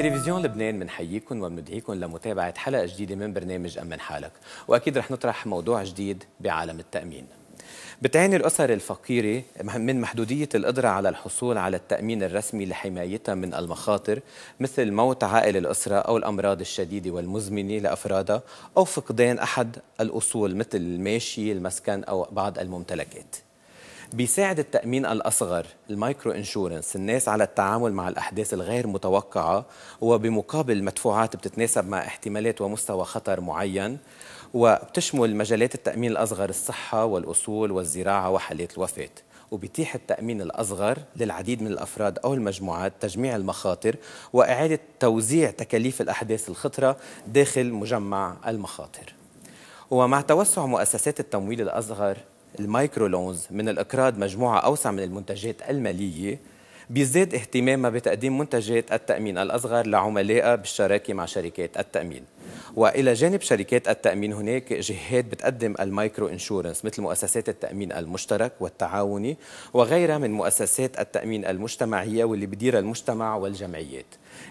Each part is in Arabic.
تلفزيون لبنان بنحييكم وبندعيكم لمتابعة حلقة جديدة من برنامج أمن حالك وأكيد رح نطرح موضوع جديد بعالم التأمين بتعاني الأسر الفقيرة من محدودية القدرة على الحصول على التأمين الرسمي لحمايتها من المخاطر مثل موت عائل الأسرة أو الأمراض الشديدة والمزمنة لأفرادها أو فقدان أحد الأصول مثل الماشي المسكن أو بعض الممتلكات بيساعد التأمين الأصغر المايكرو إنشورنس الناس على التعامل مع الأحداث الغير متوقعة وبمقابل مدفوعات بتتناسب مع احتمالات ومستوى خطر معين وبتشمل مجالات التأمين الأصغر الصحة والأصول والزراعة وحالات الوفاة وبيتيح التأمين الأصغر للعديد من الأفراد أو المجموعات تجميع المخاطر وإعادة توزيع تكاليف الأحداث الخطرة داخل مجمع المخاطر ومع توسع مؤسسات التمويل الأصغر المايكرو لونز من الإقراض مجموعة أوسع من المنتجات المالية بيزداد اهتمامها بتقديم منتجات التأمين الأصغر لعملائها بالشراكة مع شركات التأمين وإلى جانب شركات التأمين هناك جهات بتقدم المايكرو إنشورنس مثل مؤسسات التأمين المشترك والتعاوني وغيرها من مؤسسات التأمين المجتمعية واللي بديرها المجتمع والجمعيات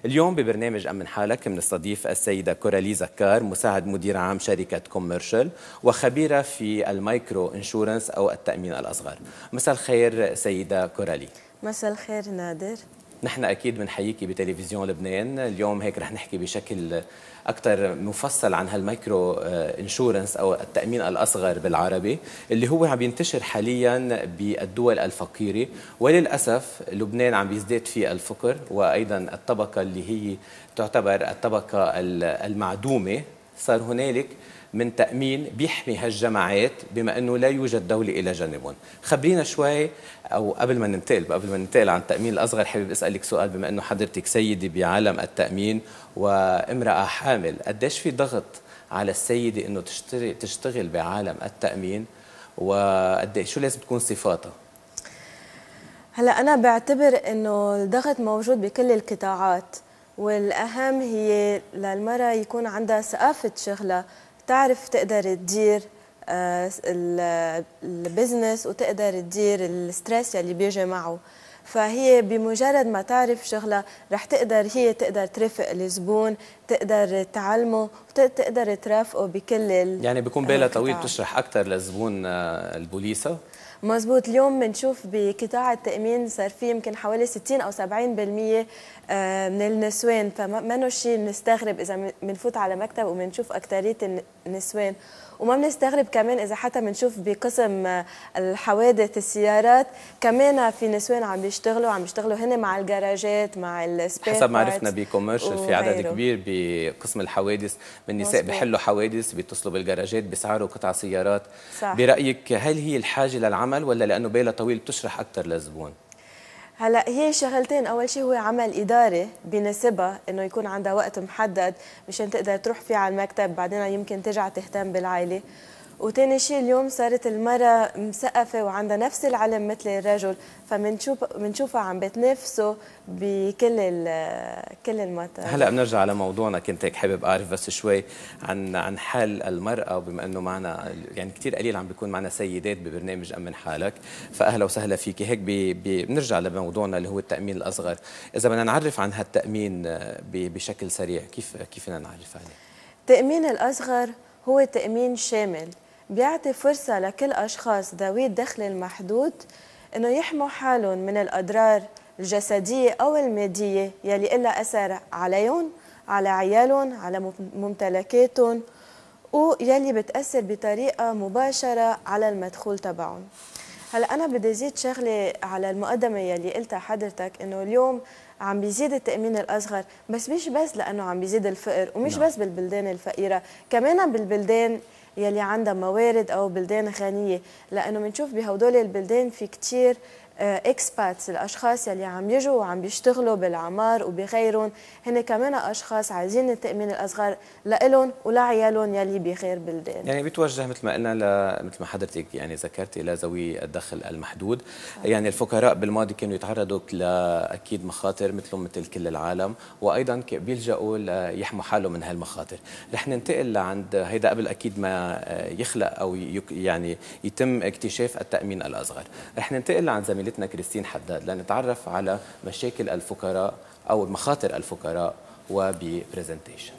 اليوم ببرنامج أمن حالك بنستضيف السيدة كورالي زكار مساعد مدير عام شركة كوميرشال وخبيرة في المايكرو انشورنس أو التأمين الأصغر مساء الخير سيدة كورالي مساء الخير نادر نحن اكيد بنحييكي بتلفزيون لبنان اليوم هيك رح نحكي بشكل اكثر مفصل عن هالمايكرو انشورنس آه، او التامين الاصغر بالعربي اللي هو عم ينتشر حاليا بالدول الفقيره وللاسف لبنان عم يزداد فيه الفقر وايضا الطبقه اللي هي تعتبر الطبقه المعدومه صار هنالك من تأمين بيحمي هالجماعات بما أنه لا يوجد دولة إلى جانبهم خبرينا شوي أو قبل ما ننتقل قبل ما ننتقل عن التأمين الأصغر حابب أسألك سؤال بما أنه حضرتك سيدة بعالم التأمين وامرأة حامل قديش في ضغط على السيدة أنه تشتغل, تشتغل بعالم التأمين وقديش شو لازم تكون صفاتها هلا أنا بعتبر أنه الضغط موجود بكل القطاعات والأهم هي للمرأة يكون عندها ثقافة شغلها تعرف تقدر تدير آه، البزنس وتقدر تدير الستريس يلي بيجي معه فهي بمجرد ما تعرف شغلها رح تقدر هي تقدر ترافق الزبون تقدر تعلمه وتقدر ترافقه بكل يعني بيكون بالها طويل تشرح اكثر للزبون آه، البوليسه مزبوط اليوم بنشوف بقطاع التامين صار في يمكن حوالي 60 او 70% آه، من النسوان فما شيء نستغرب اذا بنفوت على مكتب وبنشوف اكثريه النسوان وما بنستغرب كمان اذا حتى بنشوف بقسم آه، الحوادث السيارات كمان في نسوان عم بيشتغلوا عم بيشتغلوا هن مع الجراجات مع السبير حسب ما عرفنا بكوميرشال في عدد كبير بقسم الحوادث من النساء بحلوا حوادث بيتصلوا بالجراجات بيسعروا قطع سيارات صح. برايك هل هي الحاجه للعمل ولا لانه بالها طويل بتشرح اكثر للزبون هلا هي شغلتين اول شيء هو عمل اداري بنسبة انه يكون عندها وقت محدد مشان تقدر تروح فيه على المكتب بعدين يمكن ترجع تهتم بالعائله وتاني شيء اليوم صارت المرأة مثقفة وعندها نفس العلم مثل الرجل فمنشوف منشوفها عم بتنافسوا بكل كل المطار هلا بنرجع على موضوعنا كنت هيك حابب اعرف بس شوي عن عن حال المرأة وبما انه معنا يعني كثير قليل عم بيكون معنا سيدات ببرنامج أمن حالك فاهلا وسهلا فيكي هيك بنرجع لموضوعنا اللي هو التأمين الأصغر إذا بدنا نعرف عن هالتأمين آه، بشكل سريع كيف كيف بدنا نعرف عليه؟ التأمين الأصغر هو تأمين شامل بيعطي فرصة لكل أشخاص ذوي الدخل المحدود أنه يحموا حالهم من الأضرار الجسدية أو المادية يلي إلا أثر عليهم على عيالهم على ممتلكاتهم ويلي بتأثر بطريقة مباشرة على المدخول تبعهم هلا أنا بدي زيد شغلة على المقدمة يلي قلتها حضرتك إنه اليوم عم بيزيد التأمين الأصغر بس مش بس لأنه عم بيزيد الفقر ومش لا. نعم. بس بالبلدان الفقيرة كمان بالبلدان يلي عندها موارد او بلدان غنيه لانه بنشوف بهدول البلدان في كثير آه، اكسباتس الاشخاص يلي عم يجوا وعم بيشتغلوا بالعمار وبغيرهم هن كمان اشخاص عايزين التامين الاصغر لإلهم ولعيالهم يلي بغير بلدان يعني بيتوجه مثل ما قلنا ل... مثل ما حضرتك يعني ذكرتي لذوي الدخل المحدود صحيح. يعني الفقراء بالماضي كانوا يتعرضوا لاكيد مخاطر مثلهم مثل كل العالم وايضا بيلجأوا ليحموا حالهم من هالمخاطر رح ننتقل لعند هيدا قبل اكيد ما يخلق او يعني يتم اكتشاف التامين الاصغر رح ننتقل لعند زميل زميلتنا كريستين حداد لنتعرف على مشاكل الفقراء أو مخاطر الفقراء وببرزنتيشن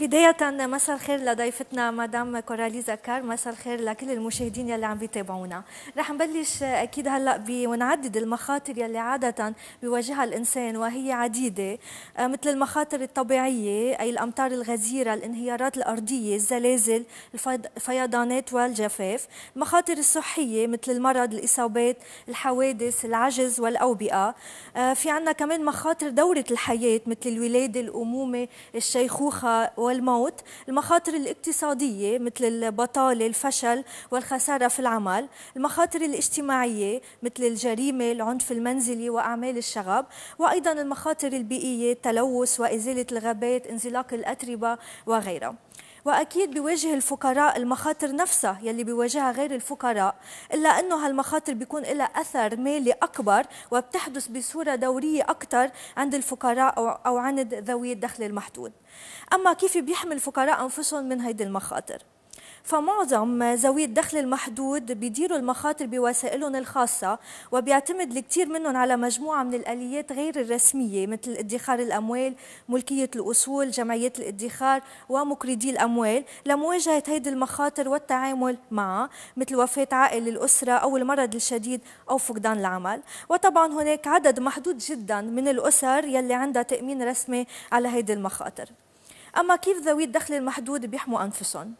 بداية مساء الخير لضيفتنا مدام كوراليزا كار مساء الخير لكل المشاهدين يلي عم بيتابعونا رح نبلش أكيد هلأ ونعدد المخاطر يلي عادة بيواجهها الإنسان وهي عديدة آه، مثل المخاطر الطبيعية أي الأمطار الغزيرة الانهيارات الأرضية الزلازل الفيضانات والجفاف المخاطر الصحية مثل المرض الإصابات الحوادث العجز والأوبئة آه، في عنا كمان مخاطر دورة الحياة مثل الولادة الأمومة الشيخوخة والموت المخاطر الاقتصادية مثل البطالة الفشل والخسارة في العمل المخاطر الاجتماعية مثل الجريمة العنف المنزلي وأعمال الشغب وأيضا المخاطر البيئية التلوث وإزالة الغابات انزلاق الأتربة وغيرها واكيد بيواجه الفقراء المخاطر نفسها يلي بيواجهها غير الفقراء الا انه هالمخاطر بيكون لها اثر مالي اكبر وبتحدث بصوره دوريه اكثر عند الفقراء او عند ذوي الدخل المحدود اما كيف بيحمي الفقراء انفسهم من هيدي المخاطر فمعظم ذوي الدخل المحدود بيديروا المخاطر بوسائلهم الخاصة وبيعتمد الكثير منهم على مجموعة من الآليات غير الرسمية مثل ادخار الأموال ملكية الأصول جمعيات الادخار ومقرضي الأموال لمواجهة هذه المخاطر والتعامل معها مثل وفاة عائل الأسرة أو المرض الشديد أو فقدان العمل وطبعا هناك عدد محدود جدا من الأسر يلي عندها تأمين رسمي على هذه المخاطر أما كيف ذوي الدخل المحدود بيحموا أنفسهم؟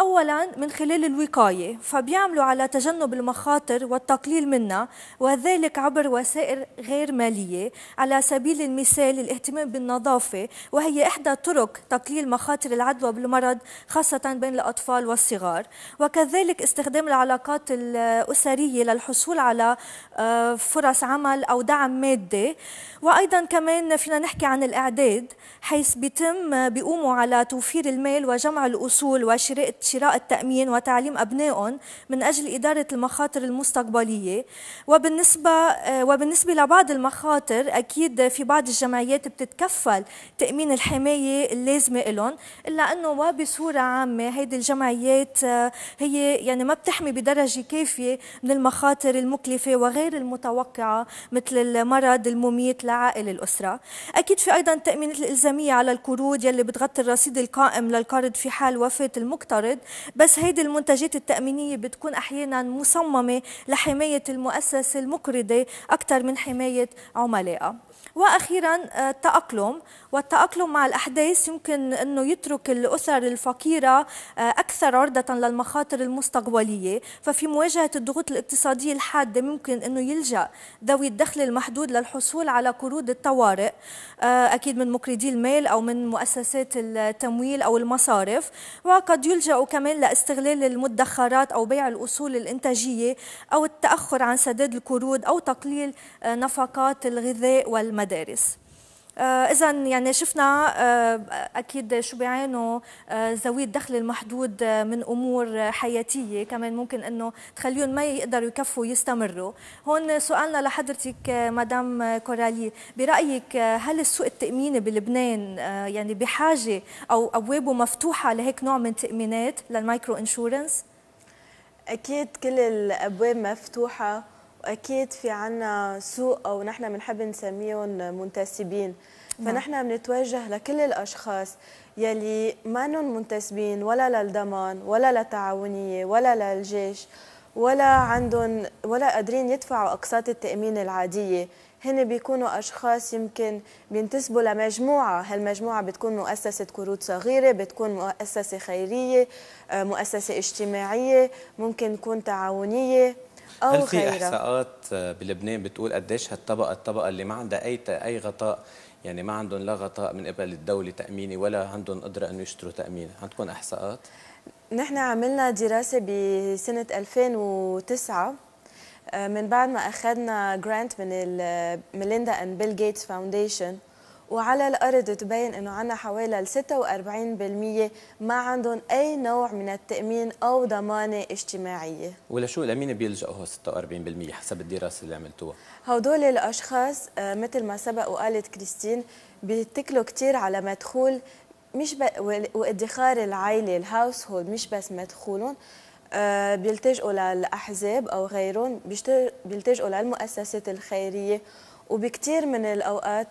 أولا من خلال الوقاية فبيعملوا على تجنب المخاطر والتقليل منها وذلك عبر وسائل غير مالية على سبيل المثال الاهتمام بالنظافة وهي إحدى طرق تقليل مخاطر العدوى بالمرض خاصة بين الأطفال والصغار وكذلك استخدام العلاقات الأسرية للحصول على آه، فرص عمل أو دعم مادي وأيضا كمان فينا نحكي عن الإعداد حيث بيتم آه، بيقوموا على توفير المال وجمع الأصول وشراء شراء التأمين وتعليم أبنائهم من أجل إدارة المخاطر المستقبلية وبالنسبة آه، وبالنسبة لبعض المخاطر أكيد في بعض الجمعيات بتتكفل تأمين الحماية اللازمة لهم إلا أنه وبصورة عامة هذه الجمعيات آه، هي يعني ما بتحمي بدرجة كافية من المخاطر المكلفة وغير المتوقعة مثل المرض المميت لعائل الأسرة أكيد في أيضا التأمينات الإلزامية على القروض يلي بتغطي الرصيد القائم للقرض في حال وفاة المقترض المستورد بس هيدي المنتجات التأمينية بتكون أحيانا مصممة لحماية المؤسسة المقرضة أكثر من حماية عملائها واخيرا آه، التاقلم والتاقلم مع الاحداث يمكن انه يترك الاسر الفقيره آه، اكثر عرضه للمخاطر المستقبليه ففي مواجهه الضغوط الاقتصاديه الحاده ممكن انه يلجا ذوي الدخل المحدود للحصول على قروض الطوارئ آه، اكيد من مقرضي المال او من مؤسسات التمويل او المصارف وقد يلجا كمان لاستغلال المدخرات او بيع الاصول الانتاجيه او التاخر عن سداد القروض او تقليل نفقات الغذاء والمدى المدارس آه، اذا يعني شفنا آه، اكيد شو بيعانوا آه، ذوي الدخل المحدود من امور حياتيه كمان ممكن انه تخليهم ما يقدروا يكفوا يستمروا هون سؤالنا لحضرتك مدام كورالي برايك هل السوق التاميني بلبنان يعني بحاجه او ابوابه مفتوحه لهيك نوع من التامينات للمايكرو انشورنس اكيد كل الابواب مفتوحه اكيد في عنا سوق او نحن بنحب نسميهم منتسبين نعم. فنحن بنتوجه لكل الاشخاص يلي مانن منتسبين ولا للضمان ولا للتعاونيه ولا للجيش ولا عندهم ولا قادرين يدفعوا اقساط التامين العاديه هن بيكونوا اشخاص يمكن بينتسبوا لمجموعه هالمجموعه بتكون مؤسسه قروض صغيره بتكون مؤسسه خيريه آه، مؤسسه اجتماعيه ممكن تكون تعاونيه هل في احصاءات بلبنان بتقول قديش هالطبقه الطبقه اللي ما عندها اي اي غطاء يعني ما عندهم لا غطاء من قبل الدوله تاميني ولا عندهم قدره انه يشتروا تامين عندكم احصاءات نحن عملنا دراسه بسنه 2009 آه، من بعد ما اخذنا جرانت من ميليندا اند بيل جيتس فاونديشن وعلى الأرض تبين أنه عنا حوالي 46% ما عندهم أي نوع من التأمين أو ضمانة اجتماعية ولشو الأمين بيلجأوا 46% حسب الدراسة اللي عملتوها؟ هدول الأشخاص آه، مثل ما سبق وقالت كريستين بيتكلوا كثير على مدخول مش ب... وادخار العائله الهاوس هولد مش بس مدخولهم آه، بيلتجئوا للاحزاب او غيرهم بيلتجئوا للمؤسسات الخيريه وبكثير من الاوقات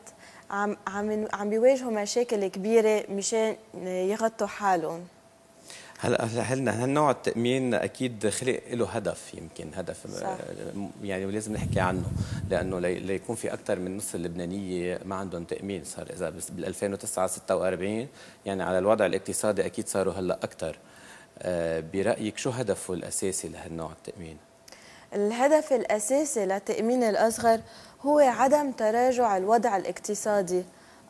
عم عم عم بيواجهوا مشاكل كبيره مشان يغطوا حالهم هلا هل هالنوع التامين اكيد خلق له هدف يمكن هدف آه، صح. يعني ولازم نحكي عنه لانه ليكون في اكثر من نص اللبنانيه ما عندهم تامين صار اذا بال 2009 46 يعني على الوضع الاقتصادي اكيد صاروا هلا اكثر آه، برايك شو هدفه الاساسي لهالنوع التامين؟ الهدف الاساسي لتامين الاصغر هو عدم تراجع الوضع الاقتصادي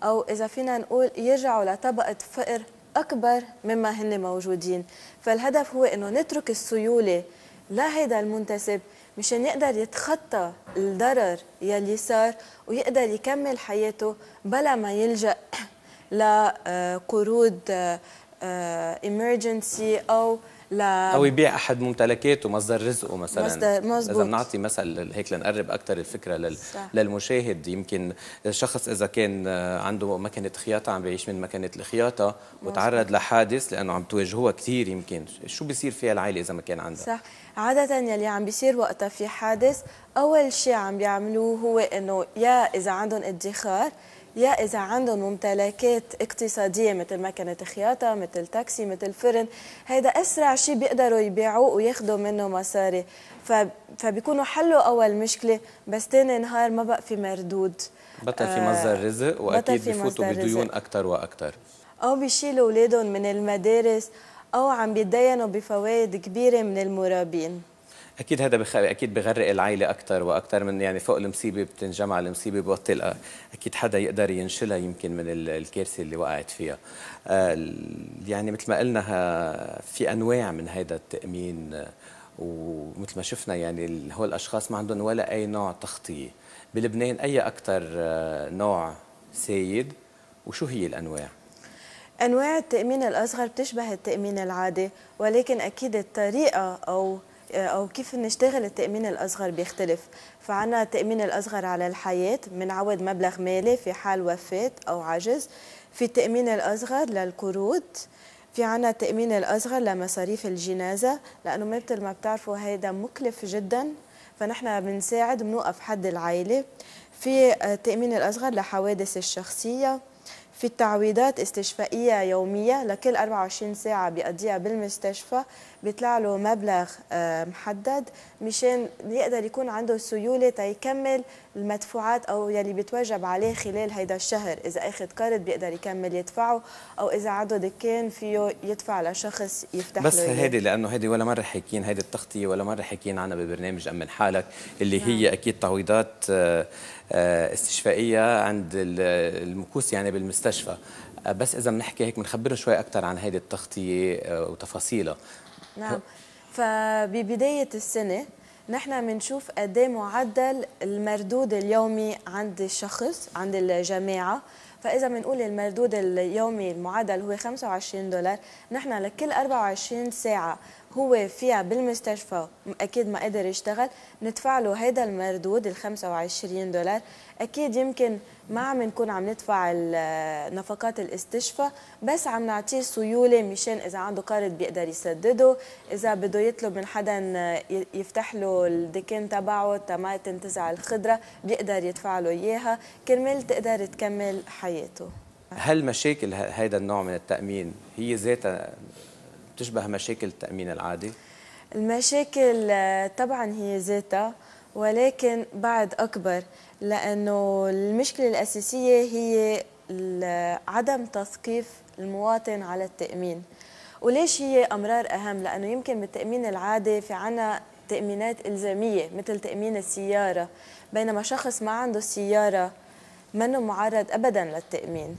أو إذا فينا نقول يرجعوا لطبقة فقر أكبر مما هن موجودين فالهدف هو أنه نترك السيولة لهيدا المنتسب مشان يقدر يتخطى الضرر يلي صار ويقدر يكمل حياته بلا ما يلجأ لقروض آه، آه، emergency أو ل... او يبيع احد ممتلكاته مصدر رزقه مثلا مصدر اذا بنعطي مثل هيك لنقرب اكثر الفكره لل... للمشاهد يمكن الشخص اذا كان عنده مكنه خياطه عم بيعيش من مكنه الخياطه وتعرض لحادث لانه عم تواجهوها كثير يمكن شو بيصير فيها العائله اذا ما كان عندها صح عادة يلي عم بيصير وقتها في حادث أول شيء عم بيعملوه هو إنه يا إذا عندهم ادخار يا إذا عندهم ممتلكات اقتصادية مثل مكنة خياطة مثل تاكسي مثل فرن هيدا أسرع شيء بيقدروا يبيعوه وياخدوا منه مصاري فبيكونوا حلوا أول مشكلة بس تاني نهار ما بقى في مردود بطل في آه، مصدر رزق وأكيد بفوتوا بديون أكثر وأكثر أو بيشيلوا أولادهم من المدارس أو عم بيتدينوا بفوائد كبيرة من المرابين اكيد هذا بخ... اكيد بغرق العائله اكثر واكثر من يعني فوق المصيبه بتنجمع المصيبه ببطل آه، اكيد حدا يقدر ينشلها يمكن من الكارثه اللي وقعت فيها آه، يعني مثل ما قلنا آه، في انواع من هذا التامين ومثل ما شفنا يعني هول الاشخاص ما عندهم ولا اي نوع تغطيه بلبنان اي اكثر نوع سيد وشو هي الانواع انواع التامين الاصغر بتشبه التامين العادي ولكن اكيد الطريقه او آه، او كيف نشتغل التامين الاصغر بيختلف فعنا التامين الاصغر على الحياه بنعوض مبلغ مالي في حال وفاه او عجز في التامين الاصغر للقروض في عنا التامين الاصغر لمصاريف الجنازه لانه مثل ما بتعرفوا هيدا مكلف جدا فنحن بنساعد بنوقف حد العائله في آه، التامين الاصغر لحوادث الشخصيه في التعويضات استشفائيه يوميه لكل 24 ساعه بيقضيها بالمستشفى بيطلع له مبلغ آه، محدد مشان يقدر يكون عنده سيوله تيكمل المدفوعات او يلي بتوجب عليه خلال هيدا الشهر اذا اخذ قرض بيقدر يكمل يدفعه او اذا عنده دكان فيه يدفع لشخص يفتح بس له بس هيدي لانه هيدي ولا مره حكيين هيدي التغطيه ولا مره حكيين عنها ببرنامج امن حالك اللي نعم. هي اكيد تعويضات آه، آه، استشفائيه عند المكوس يعني بالمستشفى بس اذا بنحكي هيك بنخبره شوي اكثر عن هيدي التغطيه وتفاصيلها نعم فببداية السنة نحن بنشوف قد إيه معدل المردود اليومي عند الشخص عند الجماعة فإذا بنقول المردود اليومي المعدل هو 25 دولار نحن لكل 24 ساعة هو فيها بالمستشفى اكيد ما قدر يشتغل ندفع له هذا المردود ال 25 دولار اكيد يمكن ما عم نكون عم ندفع نفقات الاستشفاء بس عم نعطيه سيوله مشان اذا عنده قرض بيقدر يسدده اذا بده يطلب من حدا يفتح له الدكان تبعه تما تنتزع الخضره بيقدر يدفع له اياها كرمال تقدر تكمل حياته هل مشاكل هذا النوع من التامين هي ذاتها بتشبه مشاكل التأمين العادي؟ المشاكل آه، طبعا هي ذاتها ولكن بعد أكبر لأنه المشكلة الأساسية هي عدم تثقيف المواطن على التأمين وليش هي أمرار أهم؟ لأنه يمكن بالتأمين العادي في عنا تأمينات إلزامية مثل تأمين السيارة بينما شخص ما عنده سيارة منه معرض أبدا للتأمين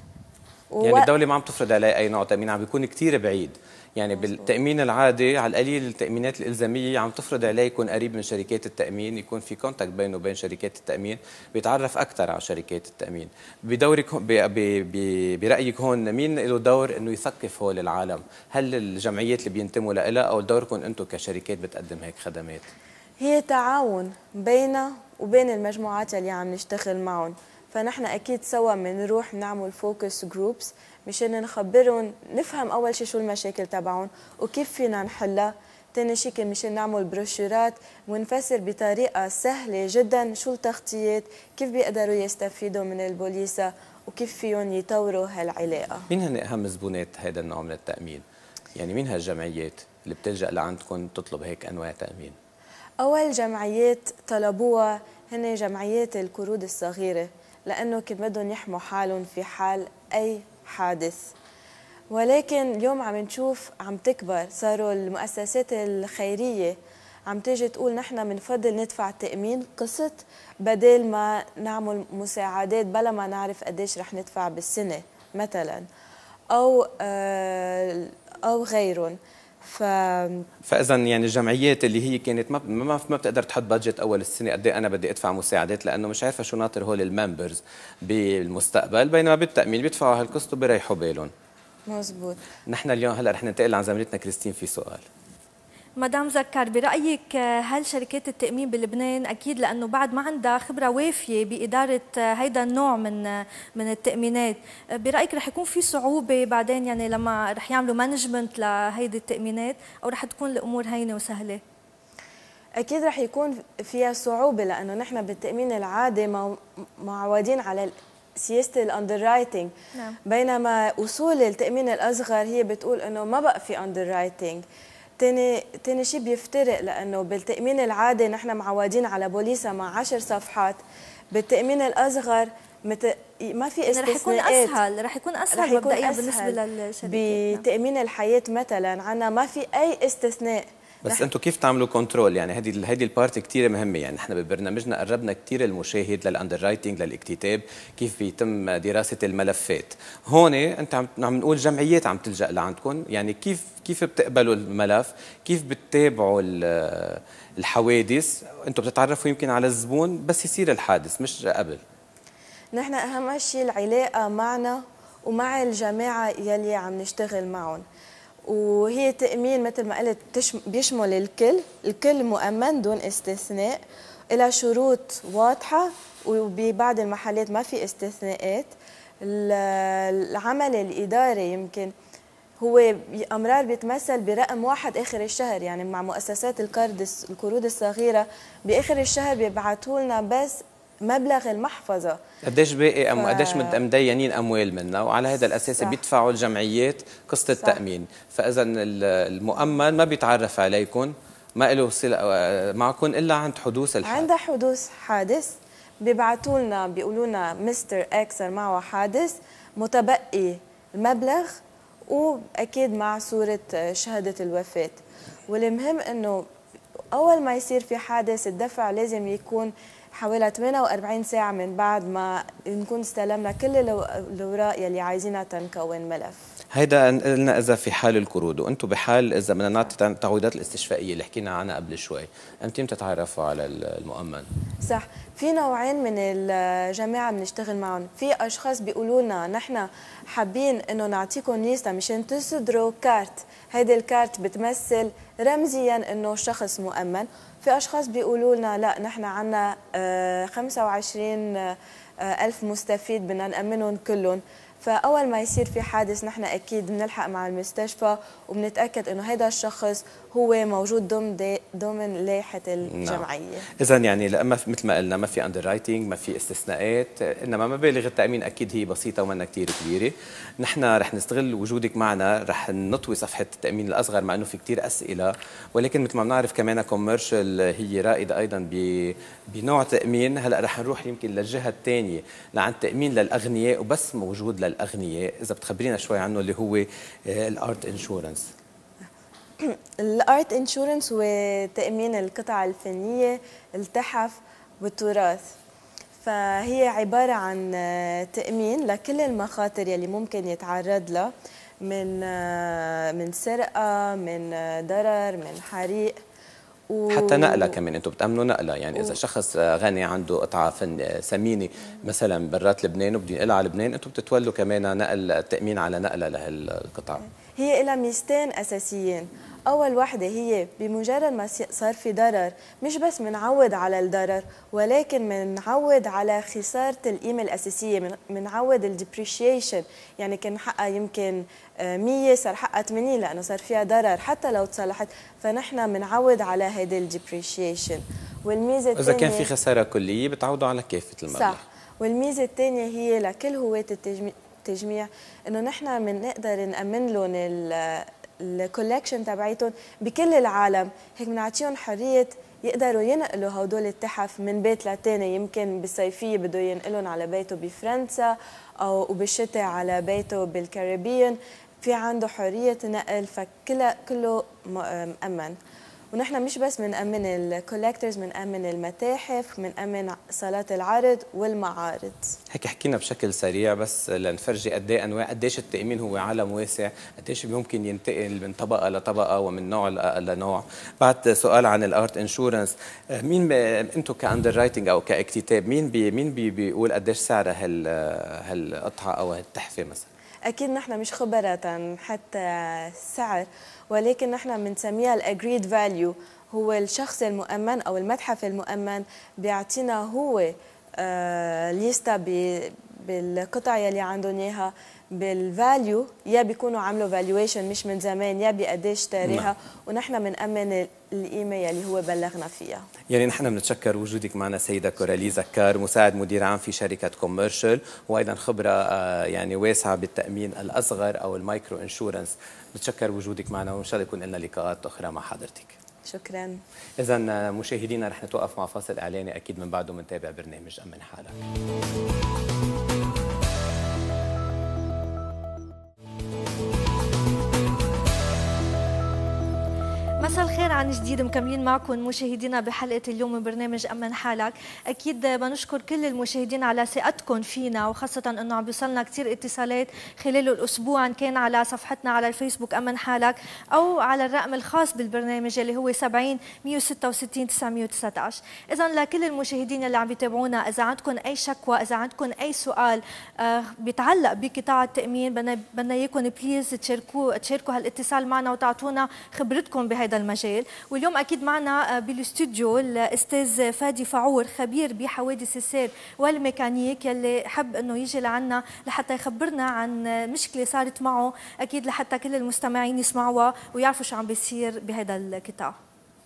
يعني الدولة ما عم تفرض عليه أي نوع تأمين عم بيكون كتير بعيد يعني بالتامين العادي على القليل التامينات الالزاميه عم تفرض عليه يكون قريب من شركات التامين يكون في كونتاكت بينه وبين شركات التامين بيتعرف اكثر على شركات التامين بدورك برايك هون مين له دور انه يثقف هول العالم هل الجمعيات اللي بينتموا لها او دوركم انتم كشركات بتقدم هيك خدمات هي تعاون بينا وبين المجموعات اللي عم نشتغل معهم فنحن اكيد سوا بنروح نعمل فوكس جروبس مشان نخبرهم نفهم اول شيء شو المشاكل تبعهم وكيف فينا نحلها تاني شيء مشان نعمل بروشورات ونفسر بطريقة سهلة جدا شو التغطيات كيف بيقدروا يستفيدوا من البوليسة وكيف فيهم يطوروا هالعلاقة مين هن أهم زبونات هذا النوع من التأمين؟ يعني مين هالجمعيات اللي بتلجأ لعندكم تطلب هيك أنواع تأمين؟ أول جمعيات طلبوها هن جمعيات القروض الصغيرة لأنه كان بدهم يحموا حالهم في حال أي حادث ولكن اليوم عم نشوف عم تكبر صاروا المؤسسات الخيرية عم تيجي تقول نحن بنفضل ندفع تأمين قسط بدل ما نعمل مساعدات بلا ما نعرف قديش رح ندفع بالسنة مثلا أو آه، أو غيرهم ف فاذا يعني الجمعيات اللي هي كانت ما ما, ما بتقدر تحط بادجت اول السنه قد إيه انا بدي ادفع مساعدات لانه مش عارفه شو ناطر هول الممبرز بالمستقبل بينما بالتامين بيدفعوا هالقسط وبيريحوا بالهم مزبوط نحن اليوم هلا رح ننتقل عن زميلتنا كريستين في سؤال مدام زكر برأيك آه، هل شركات التأمين بلبنان أكيد لأنه بعد ما عندها خبرة وافية بإدارة آه، هيدا النوع من آه، من التأمينات برأيك رح يكون في صعوبة بعدين يعني لما رح يعملوا مانجمنت لهيدي التأمينات أو رح تكون الأمور هينة وسهلة؟ اكيد رح يكون فيها صعوبه لانه نحن بالتامين العادي معودين على سياسه الاندر رايتنج نعم. بينما اصول التامين الاصغر هي بتقول انه ما بقى في اندر رايتنج تاني تاني شيء بيفترق لانه بالتامين العادي نحن معودين على بوليسا مع عشر صفحات بالتامين الاصغر مت... ما في استثناءات يعني رح يكون اسهل رح يكون اسهل مبدئيا بالنسبه للشركات نعم. بتامين الحياه مثلا عندنا ما في اي استثناء بس انتم كيف تعملوا كنترول يعني هذه هذه البارت كثير مهمه يعني نحن ببرنامجنا قربنا كثير المشاهد للاندر رايتنج للاكتتاب كيف بيتم دراسه الملفات هون انت عم نقول جمعيات عم تلجا لعندكم يعني كيف كيف بتقبلوا الملف كيف بتتابعوا الحوادث انتم بتتعرفوا يمكن على الزبون بس يصير الحادث مش قبل نحن اهم شيء العلاقه معنا ومع الجماعه يلي عم نشتغل معهم وهي تأمين مثل ما قلت بيشمل الكل الكل مؤمن دون استثناء إلى شروط واضحة وببعض المحلات ما في استثناءات العمل الإداري يمكن هو أمرار بيتمثل برقم واحد آخر الشهر يعني مع مؤسسات القرض القروض الصغيرة بآخر الشهر بيبعتولنا لنا بس مبلغ المحفظه قديش باقي أم... ف... قديش مدينين اموال منا وعلى هذا الاساس بيدفعوا الجمعيات قسط التامين فاذا المؤمن ما بيتعرف عليكم ما له صله آه، معكم الا عند حدوث الحادث عند حدوث حادث بيبعتوا لنا بيقولوا لنا مستر اكس معه حادث متبقي المبلغ واكيد مع صوره آه، شهاده الوفاه والمهم انه اول ما يصير في حادث الدفع لازم يكون حوالي 48 ساعة من بعد ما نكون استلمنا كل الأوراق يلي عايزينها تنكون ملف هيدا قلنا إذا في حال القروض وأنتم بحال إذا بدنا نعطي التعويضات الاستشفائية اللي حكينا عنها قبل شوي أنت متى تعرفوا على المؤمن؟ صح في نوعين من الجماعة بنشتغل معهم في أشخاص بيقولوا لنا نحن حابين أنه نعطيكم ليستا مشان تصدروا كارت هيدي الكارت بتمثل رمزيا أنه شخص مؤمن في اشخاص بيقولوا لنا لا نحن عندنا 25 آه، آه، آه، ألف مستفيد بدنا نأمنهم كلهم فاول ما يصير في حادث نحن اكيد بنلحق مع المستشفى وبنتاكد انه هذا الشخص هو موجود ضمن ضمن لائحه نعم. الجمعيه نعم. اذا يعني لما مثل ما قلنا ما في اندر رايتنج ما في استثناءات انما مبالغ التامين اكيد هي بسيطه وما كثير كبيره نحن رح نستغل وجودك معنا رح نطوي صفحه التامين الاصغر مع انه في كثير اسئله ولكن مثل ما بنعرف كمان كوميرشال هي رائده ايضا بنوع تامين هلا رح نروح يمكن للجهه الثانيه لعن تامين للاغنياء وبس موجود لل الاغنياء اذا بتخبرينا شوي عنه اللي هو آه، الارت انشورنس الارت انشورنس هو تامين القطع الفنيه التحف والتراث فهي عبارة عن آه، تأمين لكل المخاطر يلي ممكن يتعرض لها من آه، من سرقة من ضرر من حريق و... حتى نقله كمان انتم بتامنوا نقله يعني و... اذا شخص غني عنده قطعه فن ثمينه مثلا برات لبنان وبده ينقلها على لبنان انتم بتتولوا كمان نقل تامين على نقله لهالقطعه هي لها ميزتين اساسيين أول وحدة هي بمجرد ما صار في ضرر مش بس منعود على الضرر ولكن منعود على خسارة القيمة الأساسية منعود الديبريشيشن يعني كان حقها يمكن 100 آه، صار حقها 80 لأنه صار فيها ضرر حتى لو تصلحت فنحن منعود على هذا الديبريشيشن والميزة الثانية إذا كان في خسارة كلية بتعودوا على كافة المبلغ صح والميزة الثانية هي لكل هواة التجميع انه نحن بنقدر نامن لهم الكوليكشن تبعيتهم بكل العالم هيك بنعطيهم حريه يقدروا ينقلوا هدول التحف من بيت لتاني يمكن بالصيفية بده ينقلهم على بيته بفرنسا أو بالشتاء على بيته بالكاريبيان في عنده حرية نقل فكله كله مأمن ونحن مش بس بنأمن الكوليكترز بنأمن المتاحف بنأمن صالات العرض والمعارض هيك حكينا بشكل سريع بس لنفرجي قد ايه انواع قديش التأمين هو عالم واسع قديش ممكن ينتقل من طبقة لطبقة ومن نوع لنوع بعد سؤال عن الارت انشورنس مين انتم كاندر رايتنج او كاكتتاب مين بي مين بي بيقول قديش سعر هال هالقطعة او هالتحفة مثلا اكيد نحن مش خبره حتى السعر ولكن نحن بنسميها الاجريد فاليو هو الشخص المؤمن او المتحف المؤمن بيعطينا هو آه، ليستا بالقطع يلي عندهم اياها بالفاليو يا بيكونوا عملوا فالويشن مش من زمان يا بقديش تاريها نعم. ونحن بنأمن القيمه يلي هو بلغنا فيها يعني نحن بنتشكر وجودك معنا سيده كورالي زكار مساعد مدير عام في شركه كوميرشال وايضا خبره آه، يعني واسعه بالتامين الاصغر او المايكرو انشورنس بتشكر وجودك معنا وان شاء الله يكون لنا لقاءات اخرى مع حضرتك شكرا اذا آه، مشاهدينا رح نتوقف مع فاصل اعلاني اكيد من بعده بنتابع برنامج امن حالك عن جديد مكملين معكم مشاهدينا بحلقه اليوم من برنامج امن حالك، اكيد بنشكر كل المشاهدين على ثقتكم فينا وخاصه انه عم بيوصلنا كثير اتصالات خلال الاسبوع ان كان على صفحتنا على الفيسبوك امن حالك او على الرقم الخاص بالبرنامج اللي هو 70 166 919 اذا لكل المشاهدين اللي عم بيتابعونا اذا عندكم اي شكوى اذا عندكم اي سؤال آه، بيتعلق بقطاع التامين بدنا بدنا اياكم بليز تشاركوا تشاركوا هالاتصال معنا وتعطونا خبرتكم بهذا المجال واليوم اكيد معنا آه، بالاستوديو الاستاذ فادي فعور خبير بحوادث السير والميكانيك يلي حب انه يجي لعنا لحتى يخبرنا عن مشكله صارت معه اكيد لحتى كل المستمعين يسمعوها ويعرفوا شو عم بيصير بهذا القطاع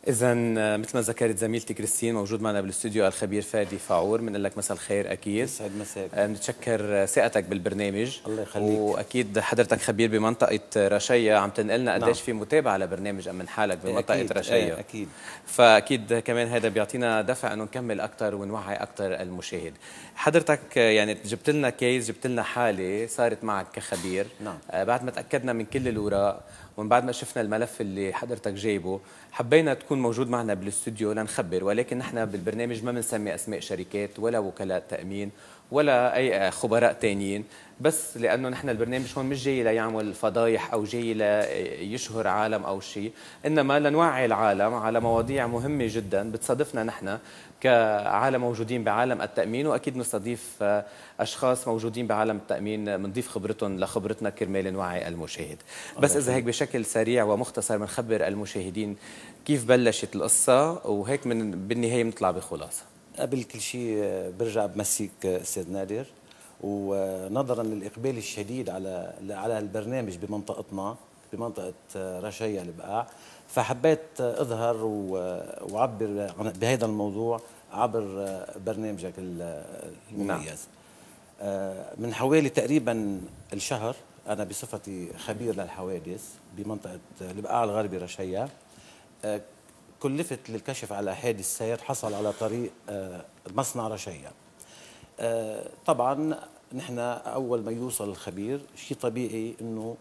إذا آه، مثل ما ذكرت زميلتي كريستين موجود معنا بالاستوديو الخبير فادي فاعور بنقول لك مساء الخير أكيد يسعد مساك بنتشكر آه، آه، ثقتك بالبرنامج الله يخليك وأكيد حضرتك خبير بمنطقة رشيا عم تنقلنا نعم. قديش نعم. في متابعة لبرنامج أمن حالك إيه، بمنطقة أكيد. رشيا إيه، أكيد فأكيد كمان هذا بيعطينا دفع إنه نكمل أكثر ونوعي أكثر المشاهد حضرتك يعني جبت لنا كيس جبت لنا حالة صارت معك كخبير نعم بعد ما تأكدنا من كل الوراق ومن بعد ما شفنا الملف اللي حضرتك جايبه حبينا تكون موجود معنا بالاستوديو لنخبر ولكن نحن بالبرنامج ما بنسمي اسماء شركات ولا وكلاء تامين ولا اي خبراء تانيين بس لانه نحن البرنامج هون مش جاي ليعمل فضايح او جاي ليشهر عالم او شيء انما لنوعي العالم على مواضيع مهمه جدا بتصادفنا نحن كعالم موجودين بعالم التامين واكيد نستضيف آه، اشخاص موجودين بعالم التامين آه، بنضيف خبرتهم لخبرتنا كرمال نوعي المشاهد بس اذا هيك بشكل سريع ومختصر بنخبر المشاهدين كيف بلشت القصه وهيك من بالنهايه بنطلع بخلاصه قبل كل شيء آه، برجع بمسيك استاذ نادر ونظرا للاقبال الشديد على على البرنامج بمنطقتنا بمنطقه رشيا البقاع فحبيت اظهر وعبر بهذا الموضوع عبر آه، برنامجك آه، نعم. المميز نعم. من حوالي تقريبا الشهر أنا بصفتي خبير للحوادث بمنطقة البقاع الغربي رشيا كلفت للكشف على حادث سير حصل على طريق مصنع رشيا طبعا نحن أول ما يوصل الخبير شيء طبيعي أنه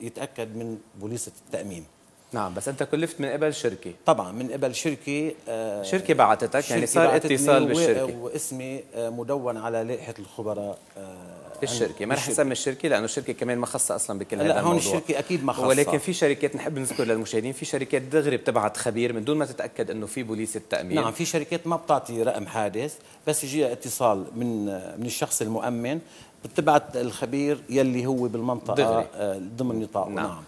يتأكد من بوليصة التأمين نعم بس انت كلفت من قبل شركه طبعا من قبل شركه آه شركه بعتتك يعني شركة يعني صار اتصال بالشركه واسمي آه مدون على لائحه الخبراء آه الشركه ما رح حسب الشركه لانه الشركه كمان ما خاصه اصلا بكل هذا الموضوع لا هون الشركه اكيد ما خاصه ولكن في شركات نحب نذكر للمشاهدين في شركات دغري بتبعت خبير من دون ما تتاكد انه في بوليس التامين نعم في شركات ما بتعطي رقم حادث بس يجي اتصال من آه، من الشخص المؤمن بتبعت الخبير يلي هو بالمنطقه دغري. آه، ضمن نطاقه نعم, نعم.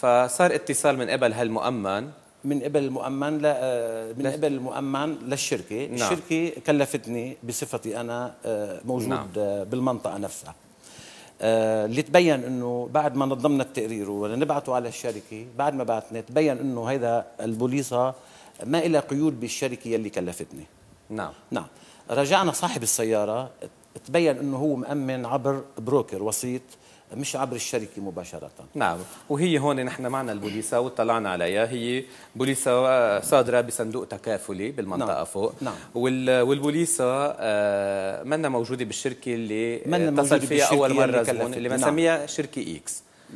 فصار اتصال من قبل هالمؤمن من قبل المؤمن آه، لا من قبل المؤمن للشركه نعم. الشركه كلفتني بصفتي انا آه، موجود نعم. آه، بالمنطقه نفسها اللي تبين انه بعد ما نظمنا التقرير ونبعته على الشركه بعد ما بعثنا تبين انه هيدا البوليصه ما إلى قيود بالشركه يلي كلفتني نعم نعم رجعنا صاحب السياره تبين انه هو مأمن عبر بروكر وسيط مش عبر الشركه مباشره نعم وهي هون نحن معنا البوليسة واطلعنا عليها هي بوليسة صادره بصندوق تكافلي بالمنطقه نعم. فوق نعم. وال... والبوليسة آه، منا موجوده بالشركه اللي تصل فيها اول مره زبون اللي بنسميها نعم. شركه اكس 100%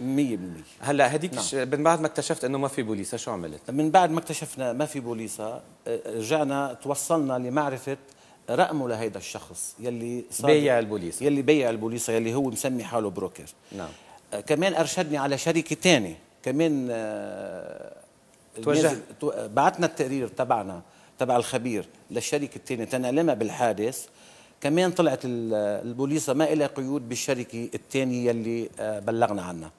هلا هديك نعم. من بعد ما اكتشفت انه ما في بوليسه شو عملت؟ من بعد ما اكتشفنا ما في بوليسه آه، رجعنا توصلنا لمعرفه رقمه لهيدا الشخص يلي صار بيع البوليس يلي بيع البوليس يلي هو مسمي حاله بروكر نعم آه، كمان ارشدني على شركه ثانيه كمان آه، توجه آه، بعثنا التقرير تبعنا تبع الخبير للشركه الثانيه تنعلمها بالحادث كمان طلعت البوليصه ما لها قيود بالشركه الثانيه يلي بلغنا عنها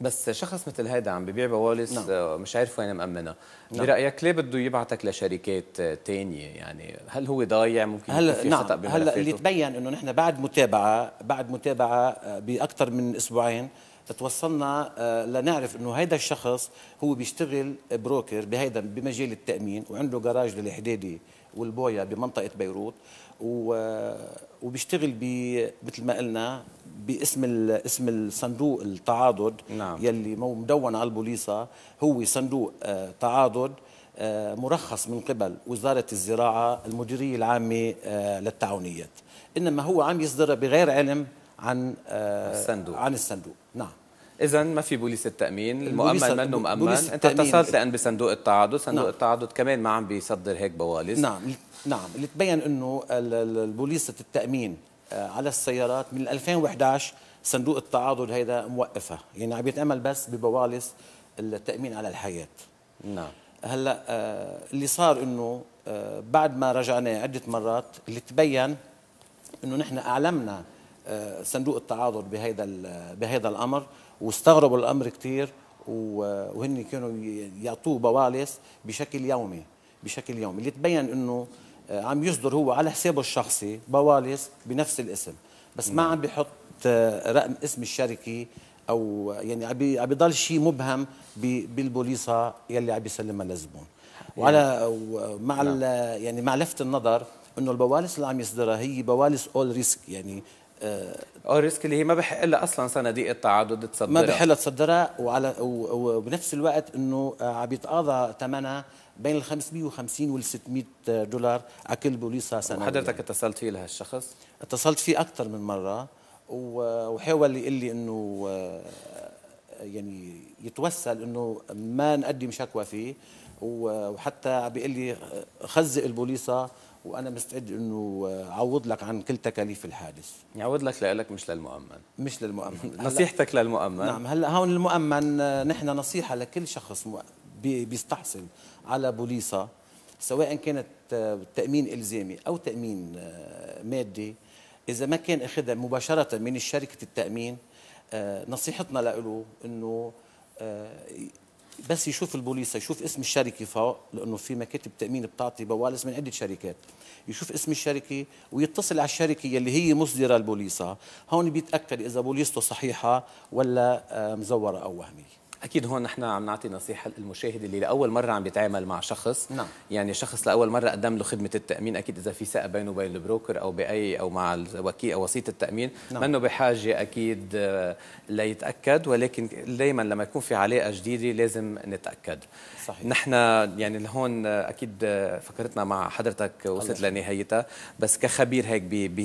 بس شخص مثل هيدا عم ببيع بوالس نعم. آه، مش عارف وين مأمنها نعم. برأيك ليه بده يبعتك لشركات آه، تانية يعني هل هو ضايع ممكن هل في نعم. خطأ هلا اللي تبين انه نحن بعد متابعة بعد متابعة آه، بأكثر من أسبوعين تتوصلنا لنعرف انه هيدا الشخص هو بيشتغل بروكر بهيدا بمجال التامين وعنده جراج للحديدي والبويا بمنطقه بيروت وبيشتغل ب مثل ما قلنا باسم اسم الصندوق التعاضد نعم. يلي مدون على البوليصه هو صندوق آه، تعاضد آه، مرخص من قبل وزارة الزراعة المديرية العامة آه، للتعاونيات إنما هو عم يصدر بغير علم عن الصندوق عن الصندوق نعم اذا ما في بوليس التامين المؤمن منه مؤمن انت اتصلت لان بصندوق التعاضد صندوق نعم. التعاضد كمان ما عم بيصدر هيك بوالص نعم نعم اللي تبين انه البوليصه التامين آه، على السيارات من 2011 صندوق التعاضد هيدا موقفها يعني عم يتعمل بس ببوالص التامين على الحياه نعم هلا آه، اللي صار انه آه، بعد ما رجعناه عده مرات اللي تبين انه نحن اعلمنا صندوق التعاضد بهيدا بهيدا الامر واستغربوا الامر كثير وهن كانوا يعطوه بواليس بشكل يومي بشكل يومي اللي تبين انه آه، عم يصدر هو على حسابه الشخصي بواليس بنفس الاسم بس ما عم بيحط آه، رقم اسم الشركه او يعني عم بيضل شيء مبهم بالبوليصه يلي عم يسلمها للزبون وعلى يعني مع نعم. يعني مع لفت النظر انه البوالس اللي عم يصدرها هي بوالس اول ريسك يعني اه ريسك اللي هي ما بحق لها اصلا صناديق التعاضد تصدرها ما بحق لها تصدرها وعلى وبنفس الوقت انه آه، عم يتقاضى ثمنها بين ال 550 وال 600 دولار على كل بوليصه سنويا حضرتك اتصلت فيه لهالشخص؟ اتصلت فيه اكثر من مره وحاول يقول لي انه آه، يعني يتوسل انه ما نقدم شكوى فيه وحتى عم بيقول لي خزق البوليصه وانا مستعد انه اعوض لك عن كل تكاليف الحادث يعوض لك لك مش للمؤمن مش للمؤمن نصيحتك للمؤمن نعم هلا هون المؤمن نحن نصيحه لكل شخص بيستحصل على بوليصه سواء كانت آه، تامين الزامي او تامين آه، مادي اذا ما كان اخذها مباشره من شركه التامين آه، نصيحتنا له انه بس يشوف البوليسة يشوف اسم الشركه فوق لانه في مكاتب تامين بتعطي بوالس من عده شركات يشوف اسم الشركه ويتصل على الشركه يلي هي مصدره البوليسه هون بيتاكد اذا بوليسته صحيحه ولا آه، مزوره او وهميه اكيد هون نحن عم نعطي نصيحه للمشاهد اللي لاول مره عم بيتعامل مع شخص نعم. يعني شخص لاول مره قدم له خدمه التامين اكيد اذا في ثقه بينه وبين البروكر او باي او مع الوكيل او وسيط التامين نعم. منه بحاجه اكيد آه، ليتاكد ولكن دائما لما يكون في علاقه جديده لازم نتاكد صحيح. نحن يعني لهون اكيد فكرتنا مع حضرتك وصلت لنهايتها بس كخبير هيك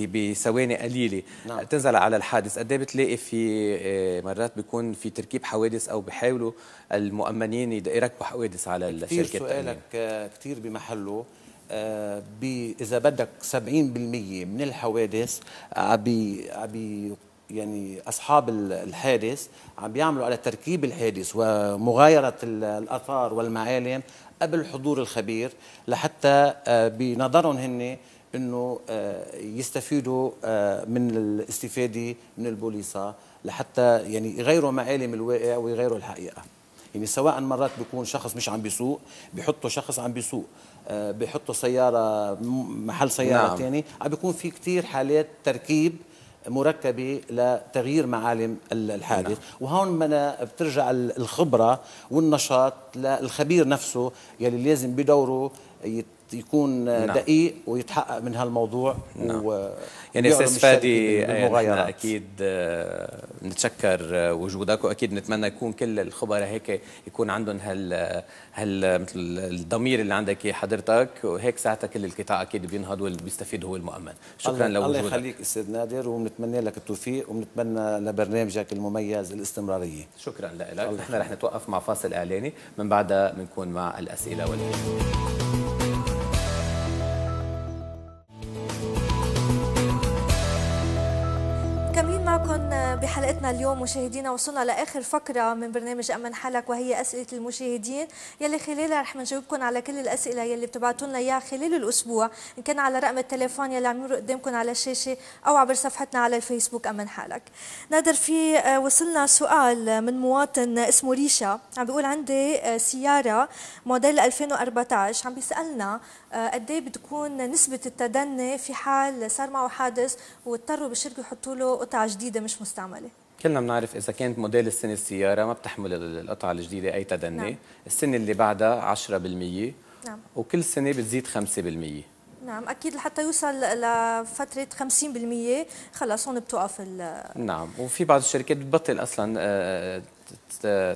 بثواني قليله نعم. تنزل على الحادث قد إيه بتلاقي في آه، مرات بيكون في تركيب حوادث او بحاجة يحاولوا المؤمنين يركبوا حوادث على الشركات كثير سؤالك آه، كثير بمحله آه، اذا بدك 70% من الحوادث آه، عم يعني اصحاب الحادث عم بيعملوا على تركيب الحادث ومغايره الاثار والمعالم قبل حضور الخبير لحتى بنظرهم هن انه يستفيدوا من الاستفاده من البوليصه لحتى يعني يغيروا معالم الواقع ويغيروا الحقيقه يعني سواء مرات بيكون شخص مش عم بيسوق بيحطوا شخص عم بيسوق آه، بيحطوا سياره محل سياره نعم. تاني عم بيكون في كثير حالات تركيب مركبه لتغيير معالم الحادث نعم. وهون منا بترجع الخبره والنشاط للخبير نفسه يلي لازم بدوره يكون نعم. دقيق ويتحقق من هالموضوع نعم. و... يعني استاذ فادي يعني اكيد آه، نتشكر آه، وجودك واكيد نتمنى يكون كل الخبراء هيك يكون عندهم هال هال مثل الضمير اللي عندك حضرتك وهيك ساعتها كل القطاع اكيد بينهض واللي بيستفيد هو المؤمن شكرا الله لوجودك الله يخليك استاذ نادر وبنتمنى لك التوفيق وبنتمنى لبرنامجك المميز الاستمراريه شكرا لك نحن رح نتوقف مع فاصل اعلاني من بعدها بنكون مع الاسئله والاجوبه بحلقتنا اليوم مشاهدينا وصلنا لاخر فقره من برنامج امن حالك وهي اسئله المشاهدين يلي خلالها رح نجاوبكم على كل الاسئله يلي بتبعتوا لنا اياها خلال الاسبوع ان كان على رقم التليفون يلي عم قدامكم على الشاشه او عبر صفحتنا على الفيسبوك امن حالك نادر في آه، وصلنا سؤال من مواطن اسمه ريشا عم بيقول عندي آه، سياره موديل 2014 عم بيسالنا آه، قد ايه بتكون نسبه التدني في حال صار معه حادث واضطروا بالشركه يحطوا له قطع جديده مش مستعمله عمله كلنا بنعرف اذا كانت موديل السنه السياره ما بتحمل القطعه الجديده اي تدني نعم. السنه اللي بعدها 10% نعم. وكل سنه بتزيد 5% نعم اكيد لحتى يوصل لفتره 50% خلص هون بتوقف نعم وفي بعض الشركات بتبطل اصلا آه، آه،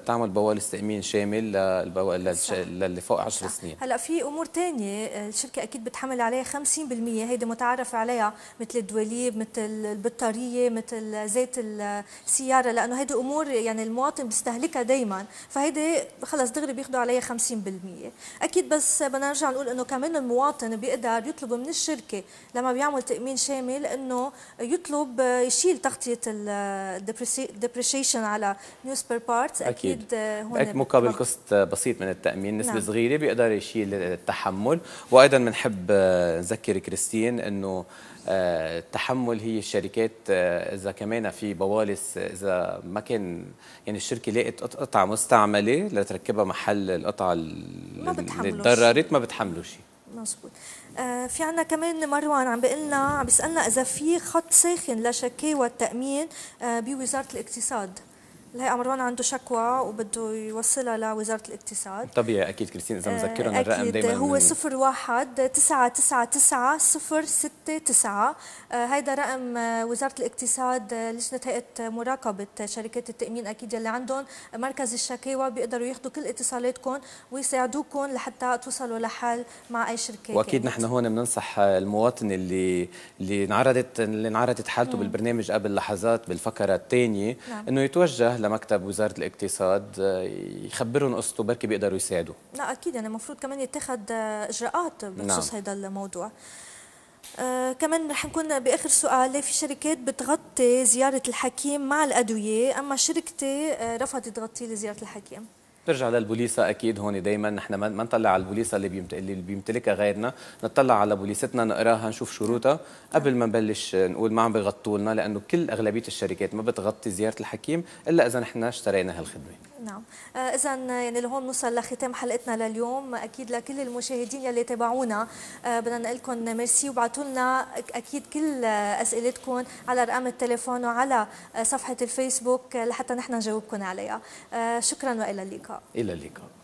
تعمل بوال تامين شامل للبوال للي فوق 10 سنين هلا في امور ثانيه آه، الشركه اكيد بتحمل عليها 50% هيدي متعارف عليها مثل الدواليب مثل البطاريه مثل زيت السياره لانه هيدي امور يعني المواطن بيستهلكها دائما فهيدي خلص دغري بياخذوا عليها 50% اكيد بس بدنا نرجع نقول انه كمان المواطن بيقدر يطلب من الشركه لما بيعمل تامين شامل انه يطلب آه، يشيل تغطيه الديبريشن على نيوز بير بارتس اكيد, أكيد. هون مقابل قسط بسيط من التامين نسبه نعم. صغيره بيقدر يشيل التحمل وايضا بنحب آه، نذكر كريستين انه آه، التحمل هي الشركات آه، اذا كمان في بوالس اذا ما كان يعني الشركه لقت قطعه مستعمله لتركبها محل القطعه اللي تضررت ما بتحملوا شيء مزبوط آه في عنا كمان مروان عم بيقلنا عم بيسالنا اذا في خط ساخن لشكاوى التامين آه بوزاره الاقتصاد الهيئة مروان عنده شكوى وبده يوصلها لوزارة الاقتصاد طبيعي أكيد كريستين إذا آه، مذكرهم الرقم دائما هو 01 999 069 هيدا رقم آه، وزارة الاقتصاد آه، لجنة هيئة مراقبة شركات التأمين أكيد يلي عندهم مركز الشكاوى بيقدروا ياخذوا كل اتصالاتكم ويساعدوكم لحتى توصلوا لحل مع أي شركة وأكيد نحن هون بننصح المواطن اللي اللي انعرضت اللي انعرضت حالته مم. بالبرنامج قبل لحظات بالفقرة الثانية نعم. إنه يتوجه لمكتب وزاره الاقتصاد آه، يخبرهم قصته بركي بيقدروا يساعدوا لا اكيد يعني المفروض كمان يتخذ اجراءات بخصوص نعم. هذا الموضوع آه كمان رح نكون باخر سؤال في شركات بتغطي زياره الحكيم مع الادويه اما شركتي آه، رفضت تغطي لزياره زياره الحكيم نرجع للبوليسة أكيد هون دايما نحن ما نطلع على البوليسة اللي, بيمت... اللي بيمتلكها غيرنا نطلع على بوليستنا نقراها نشوف شروطها قبل ما نبلش نقول ما عم بغطوا لنا لأنه كل أغلبية الشركات ما بتغطي زيارة الحكيم إلا إذا نحن اشترينا هالخدمة نعم آه، اذا يعني لهون نوصل لختام حلقتنا لليوم اكيد لكل المشاهدين يلي تابعونا آه، بدنا نقول لكم ميرسي وابعثوا لنا اكيد كل آه، اسئلتكم على رقم التليفون وعلى صفحه الفيسبوك لحتى نحن نجاوبكم عليها شكرا والى اللقاء الى اللقاء